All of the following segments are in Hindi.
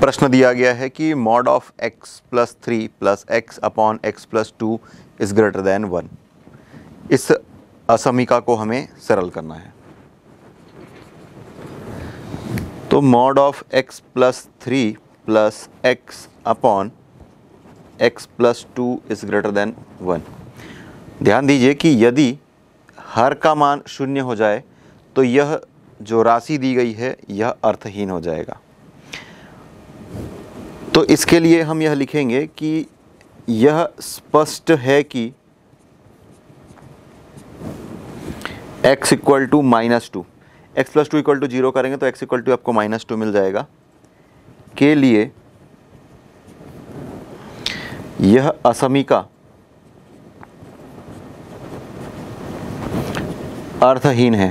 प्रश्न दिया गया है कि mod of x plus three plus x upon x plus two is greater than one इस असमिका को हमें सरल करना है तो mod of x plus three plus x upon x plus two is greater than one ध्यान दीजिए कि यदि हर का मान शून्य हो जाए तो यह जो राशि दी गई है यह अर्थहीन हो जाएगा तो इसके लिए हम यह लिखेंगे कि यह स्पष्ट है कि x equal to minus two x plus two equal to zero करेंगे तो x इक्वल टू आपको माइनस टू मिल जाएगा के लिए यह असमिका अर्थहीन है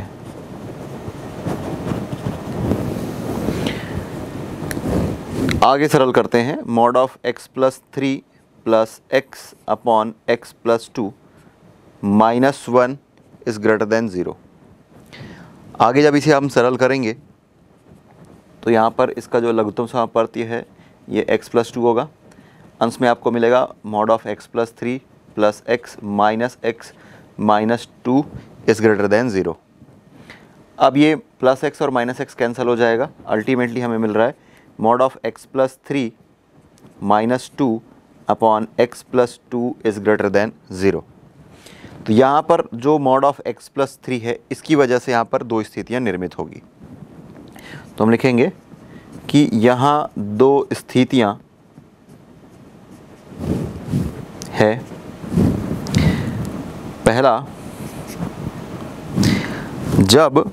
आगे सरल करते हैं mod of x plus three plus x upon x plus two minus one is greater than zero आगे जब इसे हम सरल करेंगे तो यहाँ पर इसका जो लघुतम समापर्त्य है ये x प्लस टू होगा अंश में आपको मिलेगा mod of x plus three plus x minus x minus two is greater than zero अब ये प्लस एक्स और माइनस एक्स कैंसिल हो जाएगा अल्टीमेटली हमें मिल रहा है mod of x plus 3 minus two upon x plus two is greater than zero तो यहाँ पर जो mod of x plus three है इसकी वजह से यहाँ पर दो स्थितियाँ निर्मित होगी तो हम लिखेंगे कि यहाँ दो स्थितियाँ है पहला जब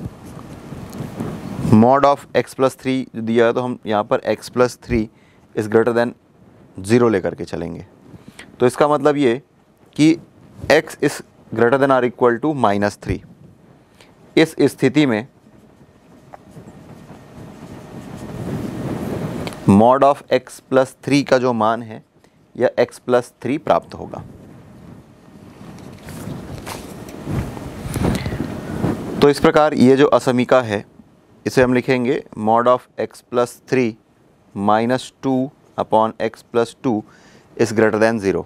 mod of x plus three दिया है तो हम यहाँ पर x plus three is greater than zero लेकर के चलेंगे तो इसका मतलब ये कि x is greater than or equal to minus three इस स्थिति में mod of x plus three का जो मान है यह एक्स प्लस थ्री प्राप्त होगा तो इस प्रकार ये जो असमिका है इसे हम लिखेंगे mod of x plus three minus two upon x plus two is greater than zero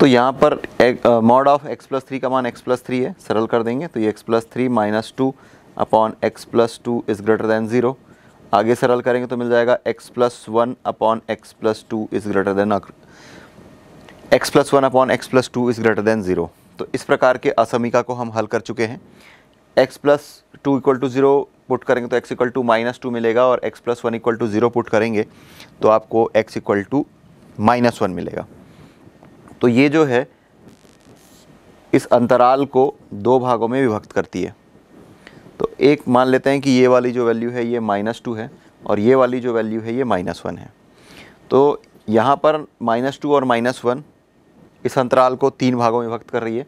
तो यहाँ पर mod of x plus three का मान एक्स प्लस थ्री है सरल कर देंगे तो ये x plus three minus two upon x plus two is greater than zero आगे सरल करेंगे तो मिल जाएगा x plus one upon x plus two is greater than x plus one upon x plus two is greater than zero तो इस प्रकार के असमिका को हम हल कर चुके हैं x plus two equal to zero put करेंगे तो x equal to minus two मिलेगा और x plus one equal to zero put करेंगे तो आपको x equal to minus one मिलेगा तो ये जो है इस अंतराल को दो भागों में विभक्त करती है तो एक मान लेते हैं कि ये वाली जो वैल्यू है ये माइनस टू है और ये वाली जो वैल्यू है ये माइनस वन है तो यहाँ पर माइनस टू और माइनस वन इस अंतराल को तीन भागों में विभक्त कर रही है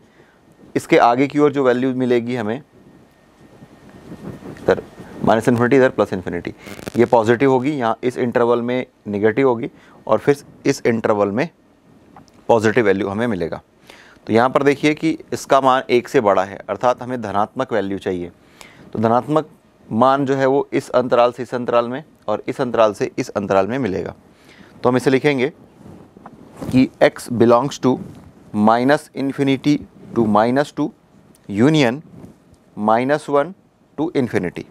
इसके आगे की ओर जो वैल्यू मिलेगी हमें इधर माइनस इन्फिनिटी इधर प्लस इन्फिनिटी ये पॉजिटिव होगी यहाँ इस इंटरवल में निगेटिव होगी और फिर इस इंटरवल में पॉजिटिव वैल्यू हमें मिलेगा तो यहाँ पर देखिए कि इसका मान एक से बड़ा है अर्थात हमें धनात्मक वैल्यू चाहिए तो धनात्मक मान जो है वो इस अंतराल से इस अंतराल में और इस अंतराल से इस अंतराल में मिलेगा तो हम इसे लिखेंगे कि x belongs to minus infinity to minus two union minus one to infinity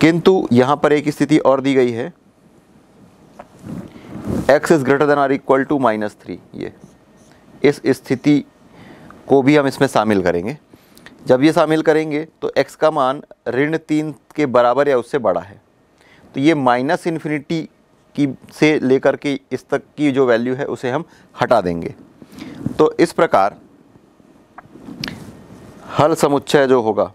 किंतु यहाँ पर एक स्थिति और दी गई है x is greater than or equal to minus three ये इस स्थिति को भी हम इसमें शामिल करेंगे जब ये शामिल करेंगे तो x का मान ऋण तीन के बराबर या उससे बड़ा है तो ये माइनस इन्फिनिटी की से लेकर के इस तक की जो वैल्यू है उसे हम हटा देंगे तो इस प्रकार हल समुच्चय जो होगा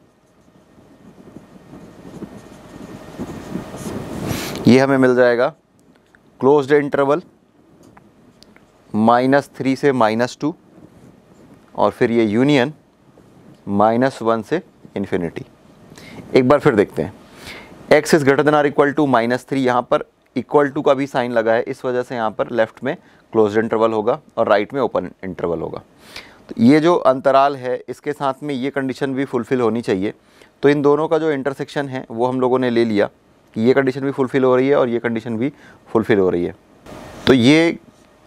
ये हमें मिल जाएगा क्लोज्ड इंटरवल माइनस थ्री से माइनस टू और फिर ये यूनियन माइनस वन से इन्फिनिटी एक बार फिर देखते हैं x is greater than or equal to minus three यहाँ पर इक्वल टू का भी साइन लगा है इस वजह से यहाँ पर लेफ्ट में क्लोज इंटरवल होगा और राइट में ओपन इंटरवल होगा तो ये जो अंतराल है इसके साथ में ये कंडीशन भी फुलफ़िल होनी चाहिए तो इन दोनों का जो इंटरसेक्शन है वो हम लोगों ने ले लिया कि ये कंडीशन भी फुलफ़िल हो रही है और ये कंडीशन भी फुलफ़िल हो रही है तो ये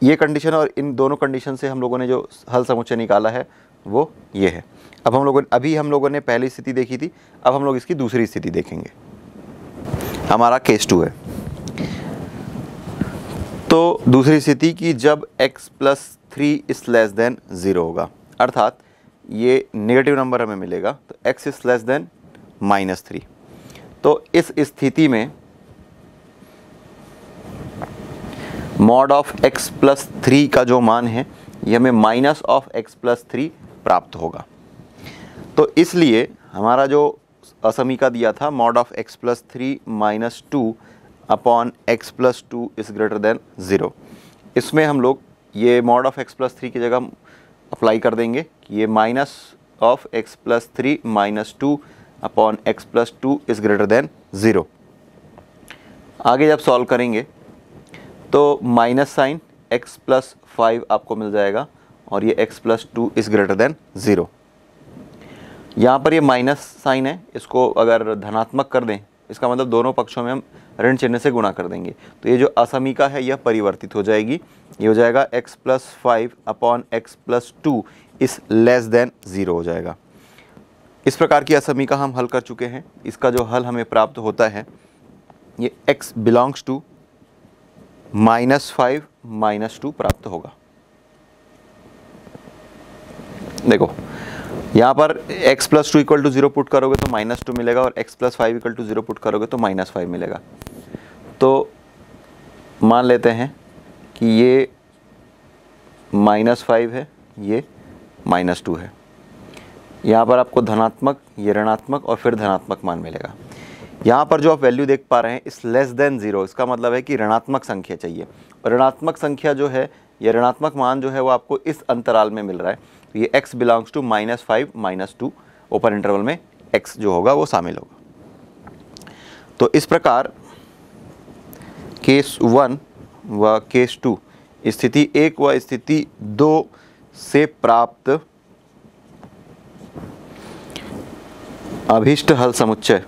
ये कंडीशन और इन दोनों कंडीशन से हम लोगों ने जो हल समुच्चय निकाला है वो ये है अब हम लोगों अभी हम लोगों ने पहली स्थिति देखी थी अब हम लोग इसकी दूसरी स्थिति देखेंगे हमारा केस टू है तो दूसरी स्थिति कि जब x plus three is less than zero होगा अर्थात ये नेगेटिव नंबर हमें मिलेगा तो x इस लेस देन माइनस थ्री तो इस स्थिति में mod of x plus three का जो मान है ये हमें minus of x plus three प्राप्त होगा तो इसलिए हमारा जो असमी का दिया था mod of x plus three minus two upon x plus two is greater than zero इसमें हम लोग ये mod of x plus three की जगह अप्लाई कर देंगे कि ये minus of x plus three minus two upon x plus two is greater than zero आगे जब सॉल्व करेंगे तो minus sign x plus five आपको मिल जाएगा और ये x plus two is greater than zero यहाँ पर ये माइनस साइन है इसको अगर धनात्मक कर दें इसका मतलब दोनों पक्षों में हम ऋण चिन्ह से गुणा कर देंगे तो ये जो असमीका है यह परिवर्तित हो जाएगी ये हो जाएगा x plus five upon x plus two is less than zero हो जाएगा इस प्रकार की असमीका हम हल कर चुके हैं इसका जो हल हमें प्राप्त होता है ये x belongs to minus five minus two प्राप्त होगा देखो यहाँ पर x plus two equal to zero put करोगे तो माइनस टू मिलेगा और x plus five equal to zero put करोगे तो माइनस फाइव मिलेगा तो मान लेते हैं कि ये माइनस फाइव है ये माइनस टू है यहाँ पर आपको धनात्मक ये ऋणात्मक और फिर धनात्मक मान मिलेगा यहाँ पर जो आप वैल्यू देख पा रहे हैं इस लेस देन ज़ीरो इसका मतलब है कि ऋणात्मक संख्या चाहिए ऋणात्मक संख्या जो है या ऋणात्मक मान जो है वो आपको इस अंतराल में मिल रहा है तो ये x belongs to minus five minus two open interval में x जो होगा वो शामिल होगा तो इस प्रकार केस वन व केस टू स्थिति एक व स्थिति दो से प्राप्त अभिष्ट हल समुच्चय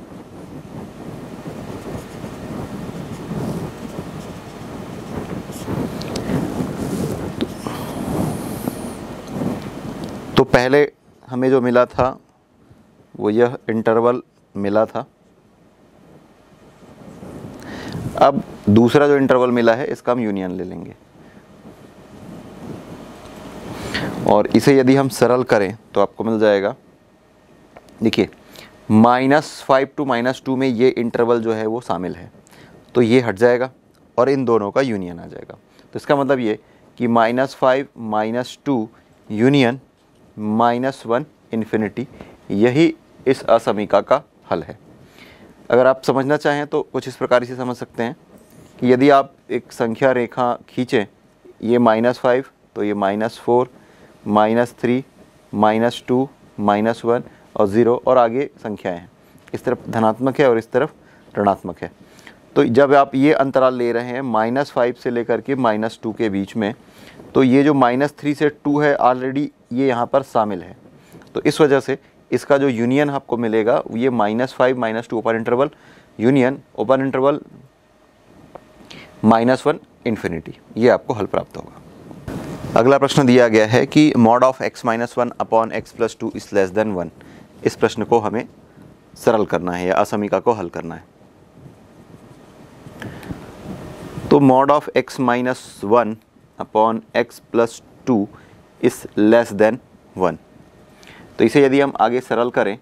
तो पहले हमें जो मिला था वो यह इंटरवल मिला था अब दूसरा जो इंटरवल मिला है इसका हम यूनियन ले लेंगे और इसे यदि हम सरल करें तो आपको मिल जाएगा देखिए minus five to minus two में ये इंटरवल जो है वो शामिल है तो ये हट जाएगा और इन दोनों का यूनियन आ जाएगा तो इसका मतलब ये कि minus five minus two union minus one infinity यही इस असमीका का हल है अगर आप समझना चाहें तो कुछ इस प्रकार से समझ सकते हैं कि यदि आप एक संख्या रेखा खींचें ये माइनस फाइव तो ये minus four minus three minus two minus one और ज़ीरो और आगे संख्याएं हैं इस तरफ धनात्मक है और इस तरफ ऋणात्मक है तो जब आप ये अंतराल ले रहे हैं माइनस फाइव से लेकर के माइनस टू के बीच में तो ये जो माइनस थ्री से टू है ऑलरेडी ये यहाँ पर शामिल है तो इस वजह से इसका जो यूनियन आपको मिलेगा ये minus five minus two open interval union open interval minus one infinity ये आपको हल प्राप्त होगा अगला प्रश्न दिया गया है कि mod of x minus one upon x plus two is less than one इस प्रश्न को हमें सरल करना है या असमिका को हल करना है तो mod of x minus one upon x plus two is less than one तो इसे यदि हम आगे सरल करें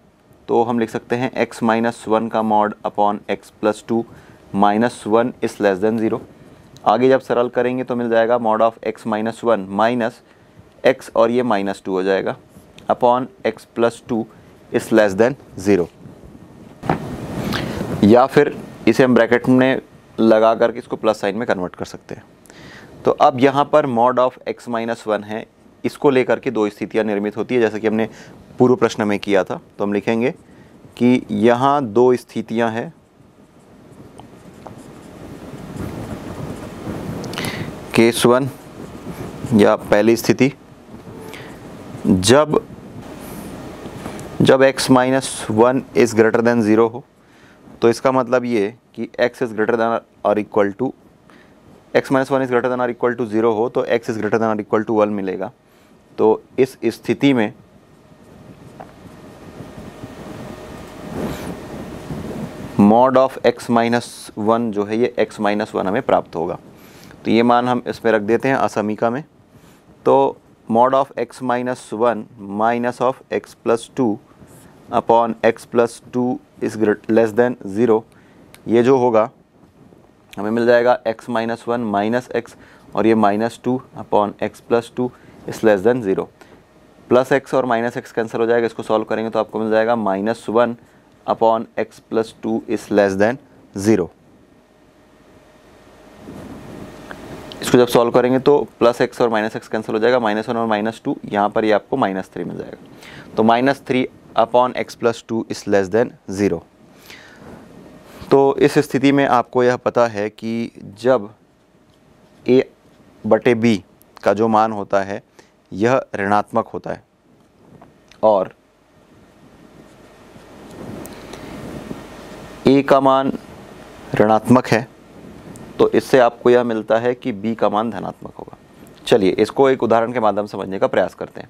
तो हम लिख सकते हैं x माइनस वन का mod upon x plus two minus one is less than zero आगे जब सरल करेंगे तो मिल जाएगा mod of x minus one minus x और ये माइनस टू हो जाएगा upon x plus two is less than zero या फिर इसे हम ब्रैकेट में लगा करके इसको प्लस साइन में कन्वर्ट कर सकते हैं तो अब यहाँ पर mod of x minus one है इसको लेकर के दो स्थितियाँ निर्मित होती है जैसे कि हमने पूर्व प्रश्न में किया था तो हम लिखेंगे कि यहाँ दो स्थितियाँ हैं केस वन या पहली स्थिति जब जब x minus one is greater than zero हो तो इसका मतलब ये कि x इज़ ग्रेटर देन और equal to x minus one is greater than और इक्वल टू ज़ीरो हो तो x इज़ ग्रेटर देन और इक्वल टू वन मिलेगा तो इस स्थिति में mod of x minus one जो है ये x माइनस वन हमें प्राप्त होगा तो ये मान हम इसमें रख देते हैं असमिका में तो mod of x minus one minus of x plus two upon x plus two is less than zero ये जो होगा हमें मिल जाएगा x minus one minus x और ये minus two upon x plus two is less than zero plus x और माइनस एक्स कैंसिल हो जाएगा इसको सॉल्व करेंगे तो आपको मिल जाएगा minus one upon x plus two is less than zero इसको जब सॉल्व करेंगे तो प्लस एक्स और माइनस एक्स कैंसिल हो जाएगा माइनस वन और माइनस टू यहाँ पर ही आपको माइनस थ्री मिल जाएगा तो minus three upon x plus two is less than zero तो इस स्थिति में आपको यह पता है कि जब ए बटे बी का जो मान होता है यह ऋणात्मक होता है और ए का मान ऋणात्मक है तो इससे आपको यह मिलता है कि बी का मान धनात्मक होगा चलिए इसको एक उदाहरण के माध्यम समझने का प्रयास करते हैं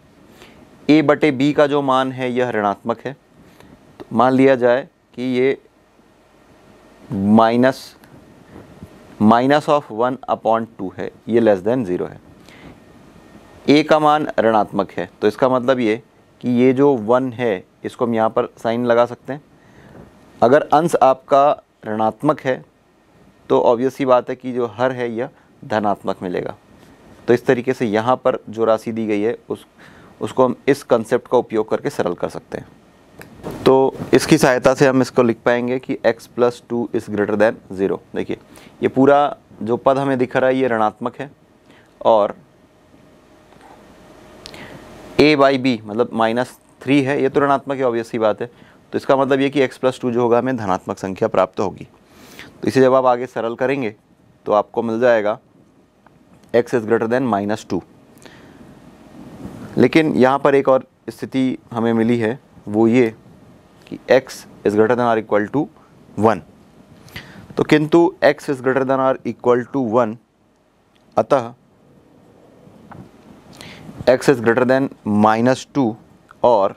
ए बटे बी का जो मान है यह ऋणात्मक है तो मान लिया जाए कि ये minus minus of one upon two है ये लेस देन ज़ीरो है ए का मान ऋणात्मक है तो इसका मतलब ये कि ये जो वन है इसको हम यहाँ पर साइन लगा सकते हैं अगर अंश आपका ऋणात्मक है तो ऑब्वियस ही बात है कि जो हर है यह धनात्मक मिलेगा तो इस तरीके से यहाँ पर जो राशि दी गई है उस उसको हम इस कंसेप्ट का उपयोग करके सरल कर सकते हैं तो इसकी सहायता से हम इसको लिख पाएंगे कि x plus two is greater than zero देखिए ये पूरा जो पद हमें दिख रहा है ये ऋणात्मक है और ए बाई बी मतलब माइनस थ्री है ये तो ऋणात्मक है ऑब्वियस ही बात है तो इसका मतलब ये कि एक्स प्लस टू जो होगा हमें धनात्मक संख्या प्राप्त होगी तो इसे जब आप आगे सरल करेंगे तो आपको मिल जाएगा x is greater than minus two लेकिन यहाँ पर एक और स्थिति हमें मिली है वो ये कि x is greater than or equal to one तो किंतु x is greater than or equal to one अतः x is greater than minus two और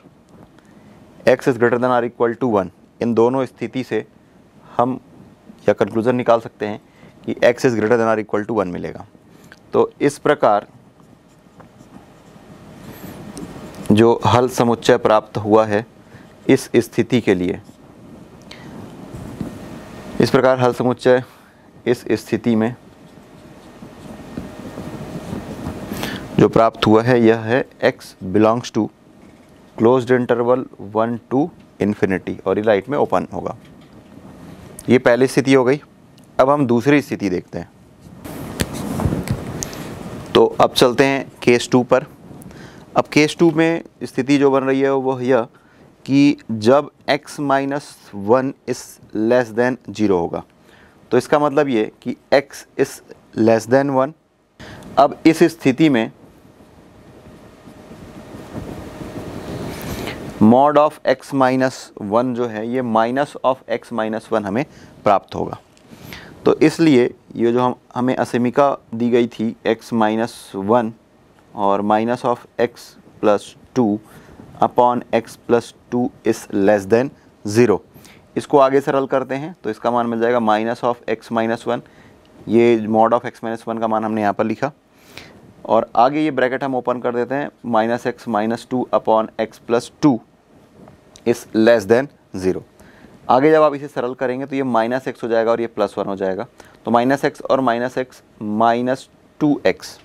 x is greater than or equal to one इन दोनों स्थिति से हम या कंक्लूज़न निकाल सकते हैं कि x is greater than or equal to one मिलेगा तो इस प्रकार जो हल समुच्चय प्राप्त हुआ है इस स्थिति के लिए इस प्रकार हल समुच्चय इस स्थिति में जो प्राप्त हुआ है यह है x belongs to close interval one to infinity और ये लाइट में ओपन होगा ये पहली स्थिति हो गई अब हम दूसरी स्थिति देखते हैं तो अब चलते हैं केस टू पर अब केस टू में स्थिति जो बन रही है वह यह कि जब x minus one is less than zero होगा तो इसका मतलब ये कि x इस लेस देन वन अब इस स्थिति में mod of x minus one जो है ये minus of x minus one हमें प्राप्त होगा तो इसलिए ये जो हम हमें असमिका दी गई थी x माइनस वन और minus of x plus two upon x plus two is less than zero इसको आगे सरल करते हैं तो इसका मान मिल जाएगा minus of x minus one ये mod of x minus one का मान हमने यहाँ पर लिखा और आगे ये ब्रैकेट हम ओपन कर देते हैं minus x minus two upon x plus two is less than zero आगे जब आप इसे सरल करेंगे तो ये माइनस एक्स हो जाएगा और ये प्लस वन हो जाएगा तो माइनस एक्स और minus x minus two x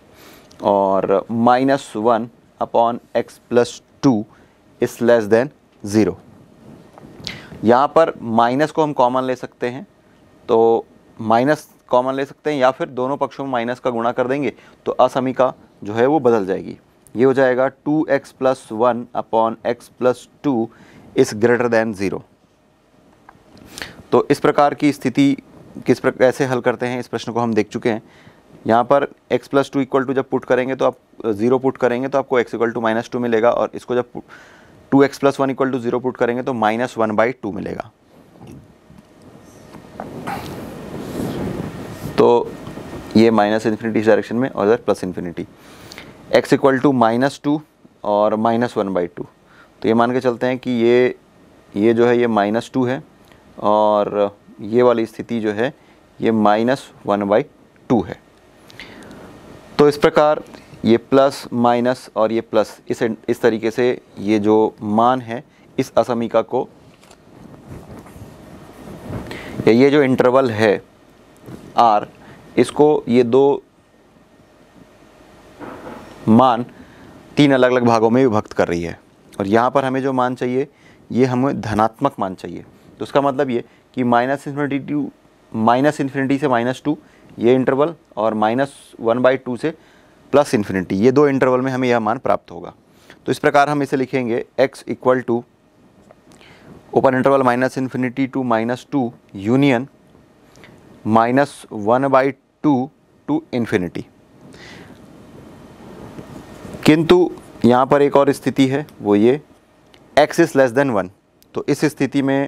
और minus one upon x plus two is less than zero यहाँ पर माइनस को हम कॉमन ले सकते हैं तो माइनस कॉमन ले सकते हैं या फिर दोनों पक्षों में माइनस का गुणा कर देंगे तो असमिका जो है वो बदल जाएगी ये हो जाएगा two x plus one upon x plus two is greater than zero तो इस प्रकार की स्थिति किस प्रकार कैसे हल करते हैं इस प्रश्न को हम देख चुके हैं यहाँ पर x plus two equal to जब पुट करेंगे तो आप ज़ीरो पुट करेंगे तो आपको x equal to minus two मिलेगा और इसको जब two x plus one equal to zero put करेंगे तो माइनस वन बाई टू मिलेगा तो ये माइनस इन्फिनिटी इस डायरेक्शन में और इधर plus infinity x equal to minus two और माइनस वन बाई टू तो ये मान के चलते हैं कि ये ये जो है ये माइनस टू है और ये वाली स्थिति जो है ये माइनस वन बाई टू है तो इस प्रकार ये प्लस माइनस और ये प्लस इस इस तरीके से ये जो मान है इस असमिका को या ये जो इंटरवल है आर इसको ये दो मान तीन अलग अलग भागों में विभक्त कर रही है और यहाँ पर हमें जो मान चाहिए ये हमें धनात्मक मान चाहिए तो उसका मतलब ये कि minus infinity to minus infinity से माइनस टू ये इंटरवल और माइनस वन बाई टू से प्लस इन्फिनिटी ये दो इंटरवल में हमें यह मान प्राप्त होगा तो इस प्रकार हम इसे लिखेंगे x equal to open interval minus infinity to minus two union minus one by two to infinity किंतु यहाँ पर एक और स्थिति है वो ये x is less than one तो इस स्थिति में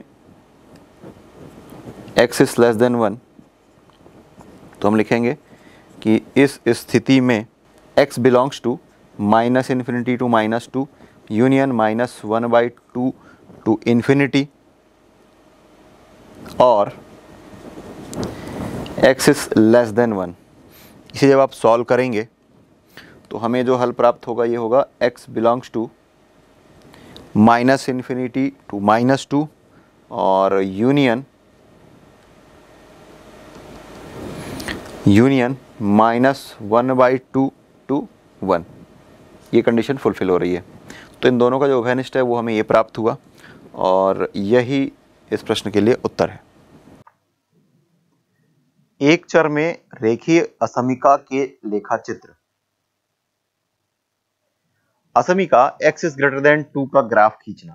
x is less than one तो हम लिखेंगे कि इस स्थिति में x belongs to minus infinity to minus two union minus one by two to infinity और x is less than one इसे जब आप सॉल्व करेंगे तो हमें जो हल प्राप्त होगा ये होगा x belongs to minus infinity to minus two और union union minus one by two to one ये कंडीशन फुलफिल हो रही है तो इन दोनों का जो उभयनिष्ठ है वो हमें ये प्राप्त हुआ और यही इस प्रश्न के लिए उत्तर है एक चर में रेखीय असमिका के लेखा चित्र असमिका x is greater than two का ग्राफ खींचना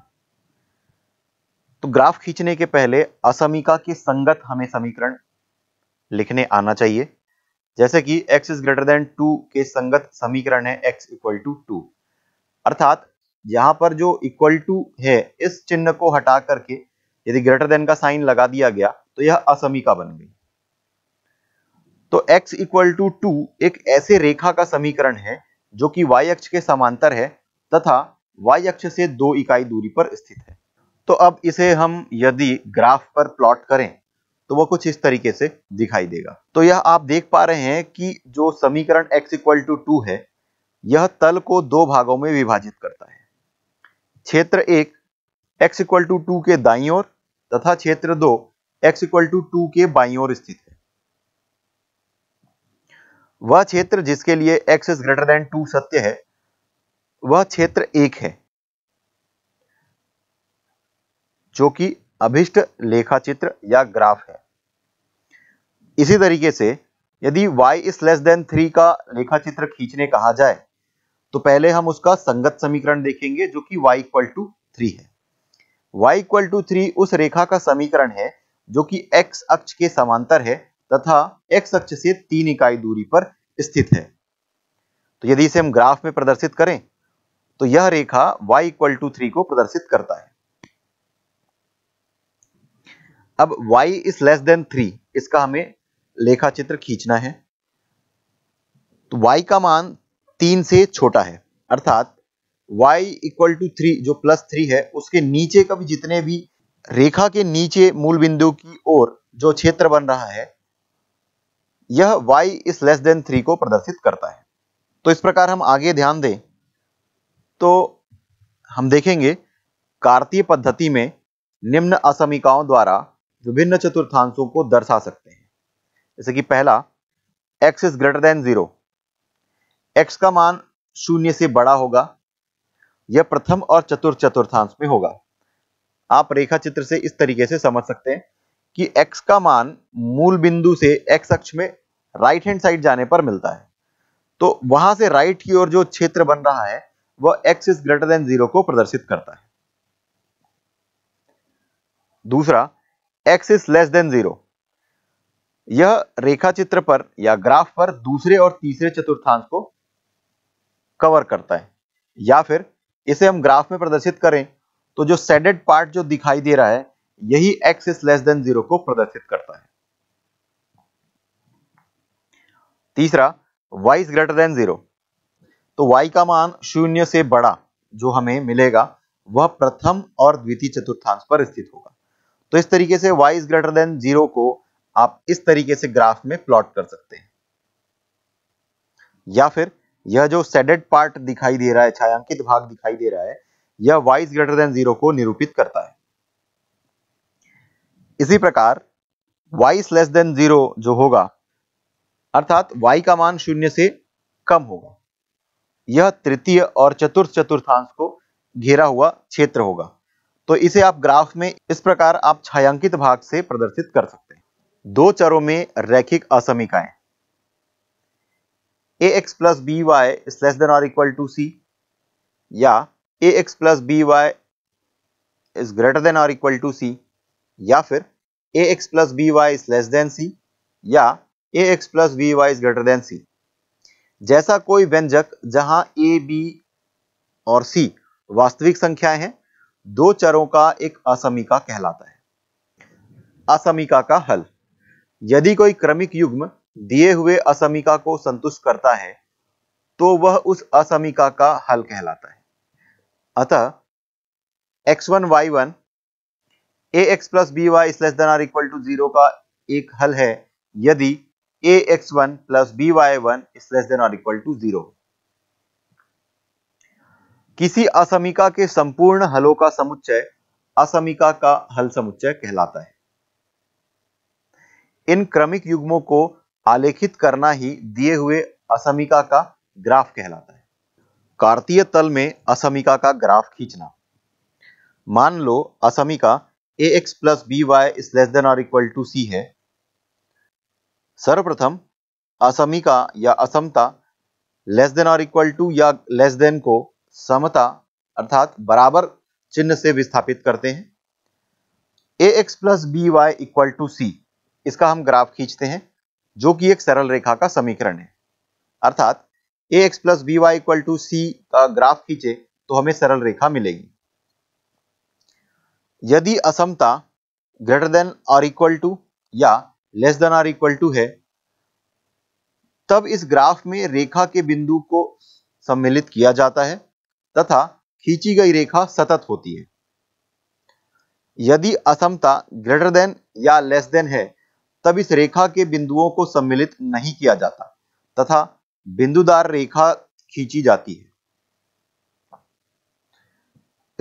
तो ग्राफ खींचने के पहले असमिका के संगत हमें समीकरण लिखने आना चाहिए जैसे कि x is greater than two के संगत समीकरण है x इक्वल टू टू अर्थात यहां पर जो इक्वल टू है इस चिन्ह को हटा करके यदि ग्रेटर देन का साइन लगा दिया गया तो यह असमिका बन गई तो x इक्वल टू टू एक ऐसे रेखा का समीकरण है जो कि y अक्ष के समांतर है तथा y अक्ष से दो इकाई दूरी पर स्थित है तो अब इसे हम यदि ग्राफ पर प्लॉट करें तो वह कुछ इस तरीके से दिखाई देगा तो यह आप देख पा रहे हैं कि जो समीकरण x इक्वल टू टू है यह तल को दो भागों में विभाजित करता है क्षेत्र एक x इक्वल टू टू के दाई ओर तथा क्षेत्र दो x इक्वल टू टू के बाई ओर स्थित है वह क्षेत्र जिसके लिए x is greater than two सत्य है वह क्षेत्र एक है जो कि अभिष्ट लेखा चित्र या ग्राफ है इसी तरीके से यदि y is less than three का लेखा चित्र खींचने कहा जाए तो पहले हम उसका संगत समीकरण देखेंगे जो कि y इक्वल टू थ्री है y इक्वल टू थ्री उस रेखा का समीकरण है जो कि x अक्ष के समांतर है तथा एक्स अक्ष से तीन इकाई दूरी पर स्थित है तो यदि इसे हम ग्राफ में प्रदर्शित करें तो यह रेखा y इक्वल टू थ्री को प्रदर्शित करता है अब y is less than three इसका हमें लेखा चित्र खींचना है तो y का मान तीन से छोटा है अर्थात y इक्वल टू थ्री जो प्लस थ्री है उसके नीचे का भी जितने भी रेखा के नीचे मूल बिंदु की ओर जो क्षेत्र बन रहा है यह y इस लेस देन थ्री को प्रदर्शित करता है तो इस प्रकार हम आगे ध्यान दें तो हम देखेंगे कार्तीय पद्धति में निम्न असमिकाओं द्वारा विभिन्न चतुर्थांशों को दर्शा सकते हैं जैसे कि पहला x is greater than zero x का मान शून्य से बड़ा होगा यह प्रथम और चतुर्थ चतुर्थांश में होगा आप रेखा चित्र से इस तरीके से समझ सकते हैं कि x का मान मूल बिंदु से x अक्ष में राइट हैंड साइड जाने पर मिलता है तो वहां से राइट की ओर जो क्षेत्र बन रहा है वह x is greater than zero को प्रदर्शित करता है दूसरा x is less than zero यह रेखा चित्र पर या ग्राफ पर दूसरे और तीसरे चतुर्थांश को कवर करता है या फिर इसे हम ग्राफ में प्रदर्शित करें तो जो सेडेड पार्ट जो दिखाई दे रहा है यही x लेस देन जीरो को प्रदर्शित करता है तीसरा y is greater than zero तो y का मान शून्य से बड़ा जो हमें मिलेगा वह प्रथम और द्वितीय चतुर्थांश पर स्थित होगा तो इस तरीके से y is greater than zero को आप इस तरीके से ग्राफ में प्लॉट कर सकते हैं या फिर यह जो सेडेड पार्ट दिखाई दे रहा है छायांकित भाग दिखाई दे रहा है यह y is greater than zero को निरूपित करता है इसी प्रकार y लेस देन जीरो जो होगा अर्थात y का मान शून्य से कम होगा यह तृतीय और चतुर्थ चतुर्थांश को घेरा हुआ क्षेत्र होगा तो इसे आप ग्राफ में इस प्रकार आप छायांकित भाग से प्रदर्शित कर सकते हैं दो चरों में रैखिक असमिकाएं a x plus b y is less than और इक्वल टू सी या a x plus b y is greater than और इक्वल टू सी या फिर a x plus b y is less than c या a x plus b y is greater than c जैसा कोई व्यंजक जहां ए बी और सी वास्तविक संख्याएं हैं दो चरों का एक असमिका कहलाता है असमिका का हल यदि कोई क्रमिक युग्म दिए हुए असमिका को संतुष्ट करता है तो वह उस असमिका का हल कहलाता है अतः x1 y1 a x plus b y is less than or equal to zero का एक हल है यदि a x one plus b y one is less than or equal to zero किसी असमिका के संपूर्ण हलों का समुच्चय असमिका का हल समुच्चय कहलाता है इन क्रमिक युग्मों को आलेखित करना ही दिए हुए असमिका का ग्राफ कहलाता है कार्तीय तल में असमिका का ग्राफ खींचना मान लो असमिका a x plus b y is less than और इक्वल टू सी है सर्वप्रथम असमिका या असमता लेस देन और इक्वल टू या लेस देन को समता अर्थात बराबर चिन्ह से विस्थापित करते हैं a x plus b y equal to c इसका हम ग्राफ खींचते हैं जो कि एक सरल रेखा का समीकरण है अर्थात a x plus b y equal to c का ग्राफ खींचे तो हमें सरल रेखा मिलेगी यदि असमता ग्रेटर देन और इक्वल टू या लेस देन और इक्वल टू है तब इस ग्राफ में रेखा के बिंदु को सम्मिलित किया जाता है तथा खींची गई रेखा सतत होती है यदि असमता ग्रेटर देन या लेस देन है तब इस रेखा के बिंदुओं को सम्मिलित नहीं किया जाता तथा बिंदुदार रेखा खींची जाती है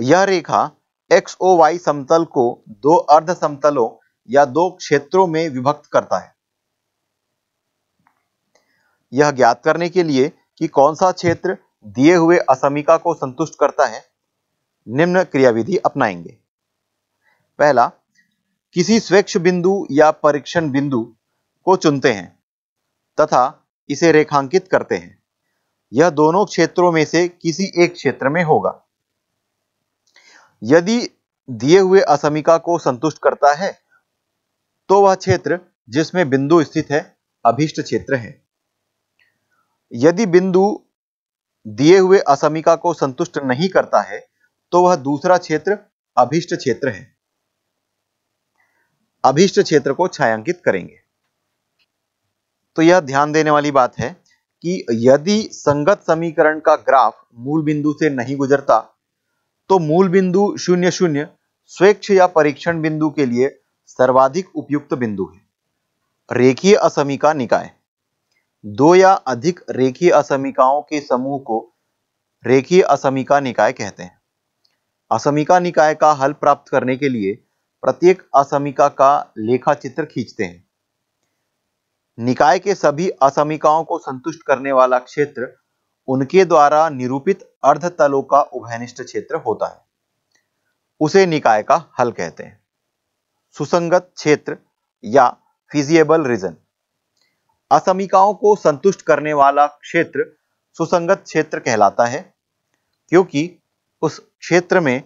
यह रेखा एक्स ओ वाई समतल को दो अर्ध समतलों या दो क्षेत्रों में विभक्त करता है यह ज्ञात करने के लिए कि कौन सा क्षेत्र दिए हुए असमिका को संतुष्ट करता है निम्न क्रियाविधि अपनाएंगे पहला किसी स्वेच्छ बिंदु या परीक्षण बिंदु को चुनते हैं तथा इसे रेखांकित करते हैं यह दोनों क्षेत्रों में से किसी एक क्षेत्र में होगा यदि दिए हुए असमिका को संतुष्ट करता है तो वह क्षेत्र जिसमें बिंदु स्थित है अभिष्ट क्षेत्र है यदि बिंदु दिए हुए असमिका को संतुष्ट नहीं करता है तो वह दूसरा क्षेत्र अभिष्ट क्षेत्र है अभिष्ट क्षेत्र को छायांकित करेंगे तो यह ध्यान देने वाली बात है कि यदि संगत समीकरण का ग्राफ मूल बिंदु से नहीं गुजरता तो मूल बिंदु शून्य शून्य स्वेच्छ या परीक्षण बिंदु के लिए सर्वाधिक उपयुक्त बिंदु है रेखीय असमिका निकाय दो या अधिक रेखीय असमिकाओं के समूह को रेखीय असमिका निकाय कहते हैं असमिका निकाय का हल प्राप्त करने के लिए प्रत्येक असमिका का लेखा चित्र खींचते हैं निकाय के सभी असमिकाओं को संतुष्ट करने वाला क्षेत्र उनके द्वारा निरूपित अर्ध तलों का उभयनिष्ठ क्षेत्र होता है उसे निकाय का हल कहते हैं सुसंगत क्षेत्र या फिजिएबल रीजन असमिकाओं को संतुष्ट करने वाला क्षेत्र सुसंगत क्षेत्र कहलाता है क्योंकि उस क्षेत्र में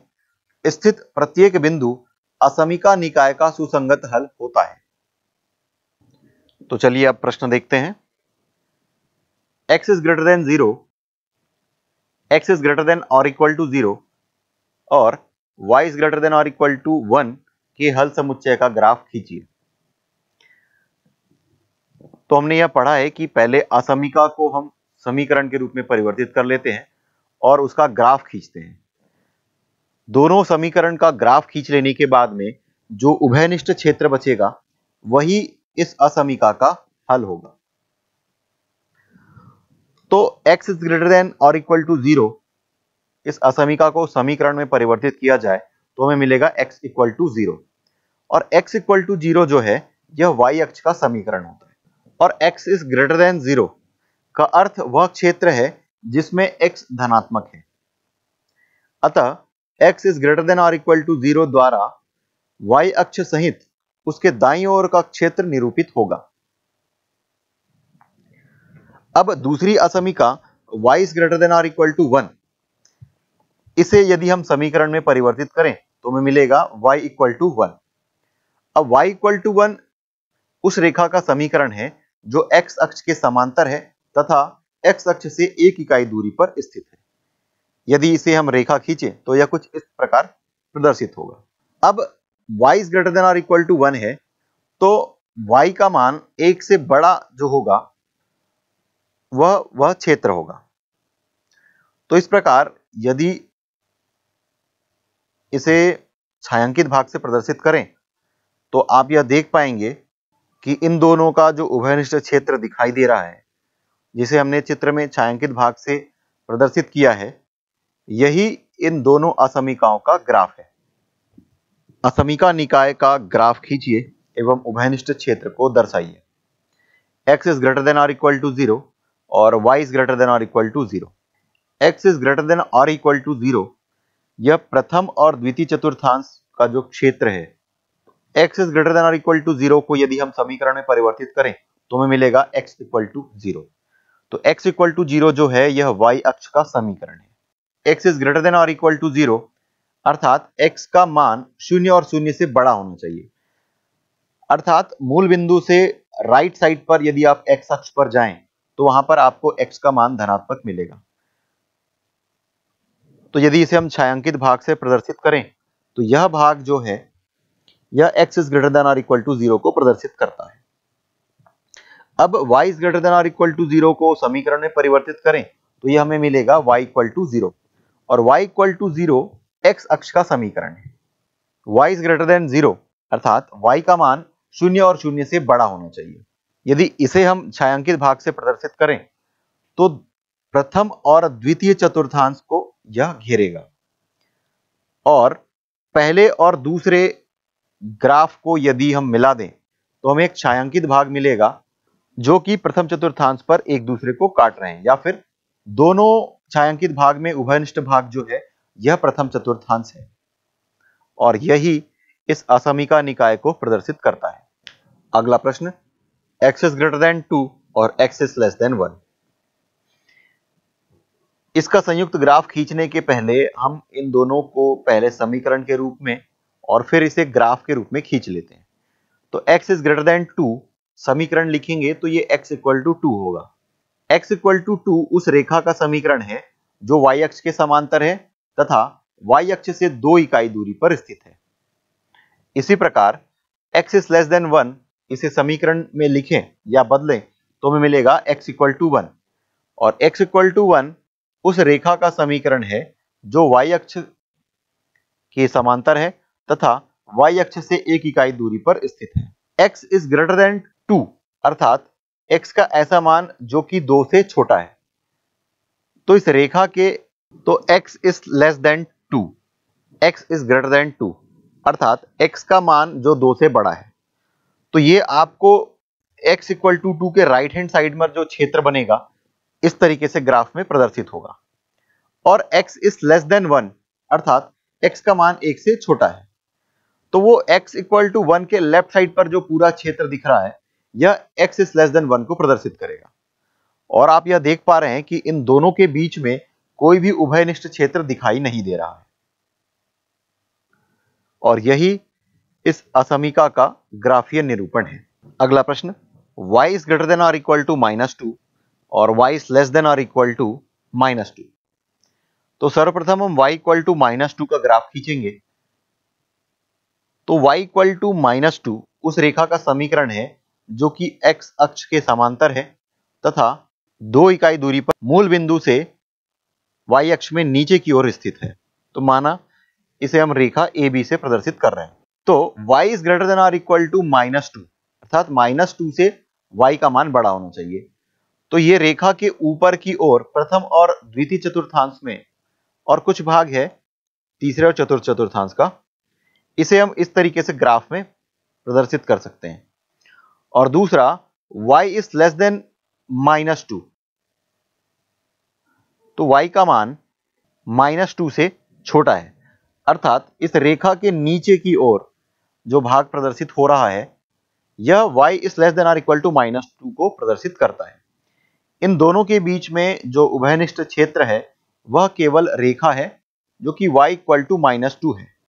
स्थित प्रत्येक बिंदु असमिका निकाय का सुसंगत हल होता है तो चलिए अब प्रश्न देखते हैं x is greater than zero x is greater than or equal to 0 और y is greater than or equal to one के हल समुच्चय का ग्राफ खींचिए तो हमने यह पढ़ा है कि पहले असमिका को हम समीकरण के रूप में परिवर्तित कर लेते हैं और उसका ग्राफ खींचते हैं दोनों समीकरण का ग्राफ खींच लेने के बाद में जो उभयनिष्ठ क्षेत्र बचेगा वही इस असमिका का हल होगा तो x इज ग्रेटर देन और इक्वल टू जीरो इस असमिका को समीकरण में परिवर्तित किया जाए तो हमें मिलेगा x इक्वल टू जीरो और x इक्वल टू जीरो जो है यह y अक्ष का समीकरण होता है और x is greater than zero का अर्थ वह क्षेत्र है जिसमें x धनात्मक है अतः x इज ग्रेटर देन और इक्वल टू जीरो द्वारा y अक्ष सहित उसके दाई ओर का क्षेत्र निरूपित होगा अब दूसरी असमिका y is greater than or equal to one इसे यदि हम समीकरण में परिवर्तित करें तो हमें मिलेगा y इक्वल टू वन अब y इक्वल टू वन उस रेखा का समीकरण है जो x अक्ष के समांतर है तथा x अक्ष से एक इकाई दूरी पर स्थित है यदि इसे हम रेखा खींचे तो यह कुछ इस प्रकार प्रदर्शित होगा अब y is greater than or equal to one है तो y का मान एक से बड़ा जो होगा वह वह क्षेत्र होगा तो इस प्रकार यदि इसे छायांकित भाग से प्रदर्शित करें तो आप यह देख पाएंगे कि इन दोनों का जो उभयनिष्ठ क्षेत्र दिखाई दे रहा है जिसे हमने चित्र में छायांकित भाग से प्रदर्शित किया है यही इन दोनों असमिकाओं का ग्राफ है असमिका निकाय का ग्राफ खींचिए एवं उभयनिष्ठ क्षेत्र को दर्शाइए x is greater than or equal to zero और y इज ग्रेटर देन और equal to zero x is greater than और इक्वल टू जीरो यह प्रथम और द्वितीय चतुर्थांश का जो क्षेत्र है x इज ग्रेटर देन और इक्वल टू जीरो को यदि हम समीकरण में परिवर्तित करें तो हमें मिलेगा x इक्वल टू जीरो तो x इक्वल टू जीरो जो है यह y अक्ष का समीकरण है x इज ग्रेटर देन और इक्वल टू जीरो अर्थात x का मान शून्य और शून्य से बड़ा होना चाहिए अर्थात मूल बिंदु से राइट साइड पर यदि आप x अक्ष पर जाएं तो वहां पर आपको एक्स का मान धनात्मक मिलेगा तो यदि इसे हम छायांकित भाग से प्रदर्शित करें तो यह भाग जो है यह x इज ग्रेटर देन और इक्वल टू जीरो को प्रदर्शित करता है अब y इज ग्रेटर देन और इक्वल टू जीरो को समीकरण में परिवर्तित करें तो यह हमें मिलेगा y इक्वल टू जीरो और y equal to zero x अक्ष का समीकरण है y is greater than zero अर्थात y का मान शून्य और शून्य से बड़ा होना चाहिए यदि इसे हम छायांकित भाग से प्रदर्शित करें तो प्रथम और द्वितीय चतुर्थांश को यह घेरेगा और पहले और दूसरे ग्राफ को यदि हम मिला दें तो हमें एक छायांकित भाग मिलेगा जो कि प्रथम चतुर्थांश पर एक दूसरे को काट रहे हैं या फिर दोनों छायांकित भाग में उभयनिष्ठ भाग जो है यह प्रथम चतुर्थांश है और यही इस असमिका निकाय को प्रदर्शित करता है अगला प्रश्न x is greater than 2 और x is less than 1 इसका संयुक्त ग्राफ खींचने के पहले हम इन दोनों को पहले समीकरण के रूप में और फिर इसे ग्राफ के रूप में खींच लेते हैं तो x इज ग्रेटर देन 2 समीकरण लिखेंगे तो ये x इक्वल टू टू होगा x इक्वल टू टू उस रेखा का समीकरण है जो y अक्ष के समांतर है तथा y अक्ष से दो इकाई दूरी पर स्थित है इसी प्रकार x इज लेस देन इसे समीकरण में लिखें या बदलें तो हमें मिलेगा x इक्वल टू वन और x इक्वल टू वन उस रेखा का समीकरण है जो y अक्ष के समांतर है तथा y अक्ष से एक इकाई दूरी पर स्थित है x is greater than two अर्थात x का ऐसा मान जो कि दो से छोटा है तो इस रेखा के तो x is less than two x is greater than two अर्थात x का मान जो दो से बड़ा है तो ये आपको x इक्वल टू टू के राइट हैंड साइड में जो क्षेत्र बनेगा इस तरीके से ग्राफ में प्रदर्शित होगा और x is less than one अर्थात x का मान एक से छोटा है तो वो x इक्वल टू वन के लेफ्ट साइड पर जो पूरा क्षेत्र दिख रहा है यह x is less than one को प्रदर्शित करेगा और आप यह देख पा रहे हैं कि इन दोनों के बीच में कोई भी उभयनिष्ठ क्षेत्र दिखाई नहीं दे रहा है और यही इस असमिका का ग्राफीय निरूपण है अगला प्रश्न y is greater than or equal to minus two और y's is less than or equal to minus two तो सर्वप्रथम हम y equal to minus two का ग्राफ खींचेंगे तो y equal to minus two उस रेखा का समीकरण है जो कि x अक्ष के समांतर है तथा दो इकाई दूरी पर मूल बिंदु से y अक्ष में नीचे की ओर स्थित है तो माना इसे हम रेखा ए बी से प्रदर्शित कर रहे हैं तो y is greater than or equal to minus two अर्थात माइनस टू से y का मान बड़ा होना चाहिए तो ये रेखा के ऊपर की ओर प्रथम और द्वितीय चतुर्थांश में और कुछ भाग है तीसरे और चतुर्थ चतुर्थांश का इसे हम इस तरीके से ग्राफ में प्रदर्शित कर सकते हैं और दूसरा y is less than minus two तो y का मान माइनस टू से छोटा है अर्थात इस रेखा के नीचे की ओर जो भाग प्रदर्शित हो रहा है यह y is less than or equal to minus two को प्रदर्शित करता है इन दोनों के बीच में जो उभयनिष्ठ क्षेत्र है वह केवल रेखा है जो कि y equal to minus two है